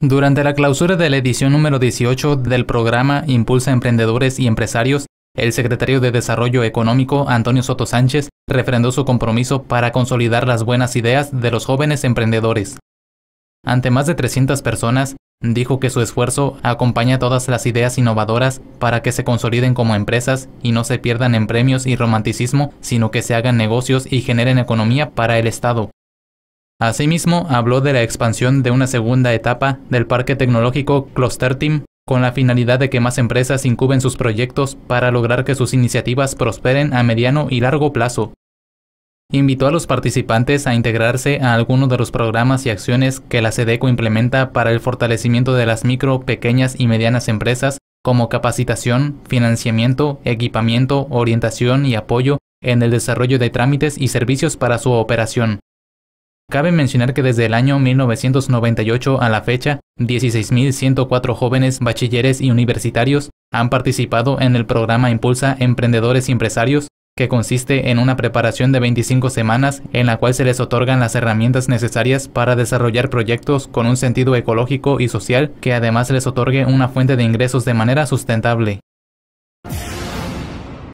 Durante la clausura de la edición número 18 del programa Impulsa Emprendedores y Empresarios, el secretario de Desarrollo Económico, Antonio Soto Sánchez, refrendó su compromiso para consolidar las buenas ideas de los jóvenes emprendedores. Ante más de 300 personas, dijo que su esfuerzo acompaña todas las ideas innovadoras para que se consoliden como empresas y no se pierdan en premios y romanticismo, sino que se hagan negocios y generen economía para el Estado. Asimismo, habló de la expansión de una segunda etapa del parque tecnológico Team con la finalidad de que más empresas incuben sus proyectos para lograr que sus iniciativas prosperen a mediano y largo plazo. Invitó a los participantes a integrarse a alguno de los programas y acciones que la SEDECO implementa para el fortalecimiento de las micro, pequeñas y medianas empresas, como capacitación, financiamiento, equipamiento, orientación y apoyo en el desarrollo de trámites y servicios para su operación. Cabe mencionar que desde el año 1998 a la fecha, 16.104 jóvenes bachilleres y universitarios han participado en el programa Impulsa Emprendedores y Empresarios, que consiste en una preparación de 25 semanas en la cual se les otorgan las herramientas necesarias para desarrollar proyectos con un sentido ecológico y social que además les otorgue una fuente de ingresos de manera sustentable.